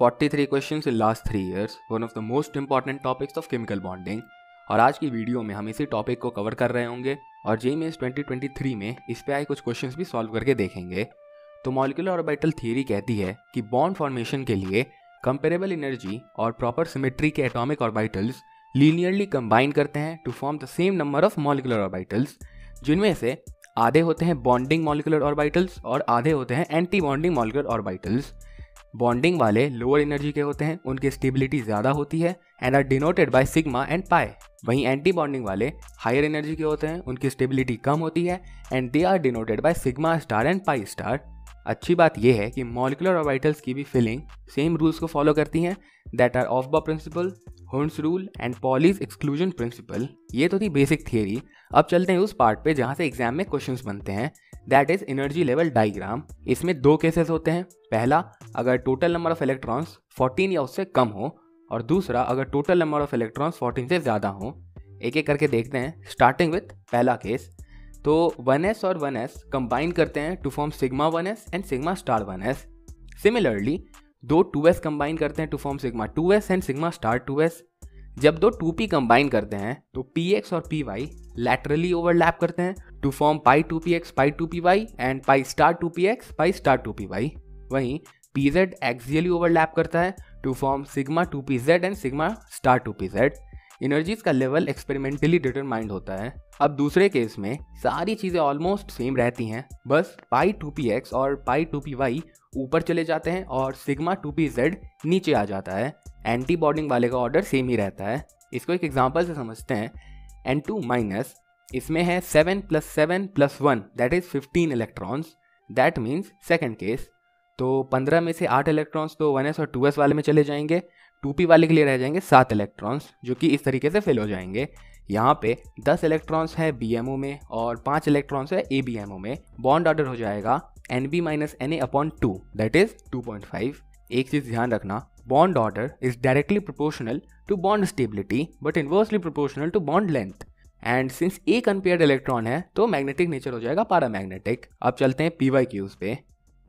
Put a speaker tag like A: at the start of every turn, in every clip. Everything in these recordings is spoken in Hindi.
A: 43 question in last three years one of the most important topics of chemical bonding और आज की वीडियो में हम इसी टॉपिक को कवर कर रहे होंगे और जे मेस थ्री में इस पे आए कुछ क्वेश्चंस भी सॉल्व करके देखेंगे तो मॉलिकुलर ऑर्बिटल थियरी कहती है कि बॉन्ड फॉर्मेशन के लिए कंपेरेबल एनर्जी और प्रॉपर सिमेट्री के एटॉमिक ऑर्बिटल्स लीनियरली कंबाइन करते हैं to form the same number of molecular orbitals जिनमें से आधे होते हैं बॉन्डिंग मॉलिकुलर ऑर्बिटल्स और आधे होते हैं anti bonding molecular orbitals bonding वाले लोअर एनर्जी के होते हैं उनकी स्टेबिलिटी ज़्यादा होती है and are denoted by sigma and pi वहीं एंटी बॉन्डिंग वाले हायर एनर्जी के होते हैं उनकी स्टेबिलिटी कम होती है and they are denoted by sigma star and pi star अच्छी बात यह है कि मॉलिकुलर ऑर्बिटल्स की भी फिलिंग सेम रूल्स को फॉलो करती हैं that are of principal Hund's rule and Pauli's exclusion principle ये तो थी बेसिक थियरी अब चलते हैं उस पार्ट पे जहाँ से एग्जाम में क्वेश्चंस बनते हैं that is energy level diagram इसमें दो केसेस होते हैं पहला अगर टोटल नंबर ऑफ इलेक्ट्रॉन्स 14 या उससे कम हो और दूसरा अगर टोटल नंबर ऑफ इलेक्ट्रॉन्स 14 से ज़्यादा हो एक एक करके देखते हैं स्टार्टिंग विथ पहला केस तो वन एस और वन एस कंबाइन करते हैं to form sigma one s and sigma star one s similarly दो टू एस कंबाइन करते हैं to form sigma two s and sigma star two s जब दो टू पी कंबाइन करते हैं तो पी एक्स और पी वाई लैटरली ओवरलैप करते हैं to form pi two p x pi two p Y and pi star two p x pi star two p y वहीं पी जेड एक्सियली ओवरलैप करता है to form sigma two p z and sigma star two p z energies का लेवल एक्सपेरिमेंटली डिटरमाइंड होता है अब दूसरे केस में सारी चीज़ें ऑलमोस्ट सेम रहती हैं बस पाई टू पी एक्स और पाई टू पी वाई ऊपर चले जाते हैं और सिग्मा टू पी जेड नीचे आ जाता है एंटी बॉडिंग वाले का ऑर्डर सेम ही रहता है इसको एक एग्जाम्पल से समझते हैं एन टू माइनस इसमें है seven plus seven plus one that is fifteen electrons that means second case तो पंद्रह में से आठ इलेक्ट्रॉन्स तो वन एस और टू एस वाले में चले जाएंगे टू पी वाले के लिए रह जाएंगे सात इलेक्ट्रॉन्स जो कि इस तरीके से फिल हो जाएंगे यहाँ पे 10 इलेक्ट्रॉन्स है बी में और 5 इलेक्ट्रॉन्स है ए में बॉन्ड ऑर्डर हो जाएगा N B minus N A upon two that is 2.5 एक चीज ध्यान रखना bond order is directly proportional to bond stability but inversely proportional to bond length and since एक अनपेयर्ड इलेक्ट्रॉन है तो मैग्नेटिक नेचर हो जाएगा पारा मैग्नेटिक अब चलते हैं पी वाई क्यूज पे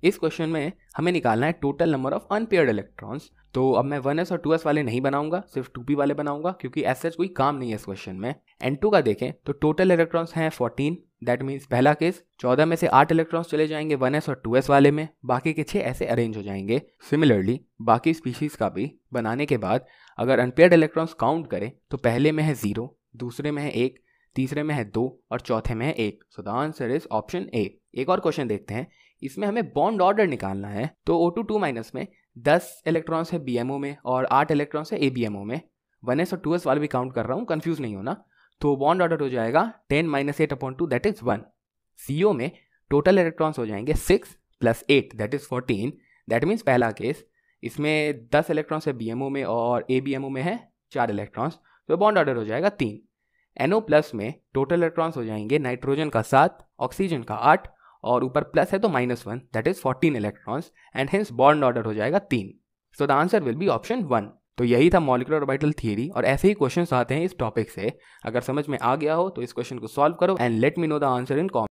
A: इस क्वेश्चन में हमें निकालना है total number of unpaired electrons तो अब मैं वन एस और टू एस वाले नहीं बनाऊंगा सिर्फ टू पी वाले बनाऊंगा क्योंकि एस एच कोई काम नहीं है इस क्वेश्चन में एन टू का देखें तो टोटल इलेक्ट्रॉन्स हैं फोर्टीन दैट मीन्स पहला केस चौदह में से आठ इलेक्ट्रॉन्स चले जाएंगे वन एस और टू एस वाले में बाकी के छः ऐसे अरेंज हो जाएंगे सिमिलरली बाकी स्पीशीज का भी बनाने के बाद अगर अनपेयर्ड इलेक्ट्रॉन्स काउंट करें तो पहले में है जीरो दूसरे में है एक तीसरे में है दो और चौथे में है एक so the answer is option A एक और क्वेश्चन देखते हैं इसमें हमें बॉन्ड ऑर्डर निकालना है तो ओ टू टू माइनस में दस इलेक्ट्रॉन्स है बी में और आठ इलेक्ट्रॉन्स है ए बी में वन एस और टू एस वाले भी काउंट कर रहा हूँ कन्फ्यूज नहीं होना तो बॉन्ड ऑर्डर हो जाएगा ten minus eight upon two that is one C में टोटल इलेक्ट्रॉन्स हो जाएंगे six plus eight that is fourteen that means पहला केस इसमें दस इलेक्ट्रॉन्स है बी में और ए बी में है चार इलेक्ट्रॉन्स तो बॉन्ड ऑर्डर हो जाएगा तीन एनओ प्लस में टोटल इलेक्ट्रॉन्स हो जाएंगे नाइट्रोजन का सात ऑक्सीजन का आठ और ऊपर प्लस है तो minus one that is fourteen electrons and hence bond order हो जाएगा तीन so the answer will be option one तो यही था मॉलिकुलर ऑर्बिटल थियरी और ऐसे ही क्वेश्चन आते हैं इस टॉपिक से अगर समझ में आ गया हो तो इस क्वेश्चन को सॉल्व करो and let me know the answer in com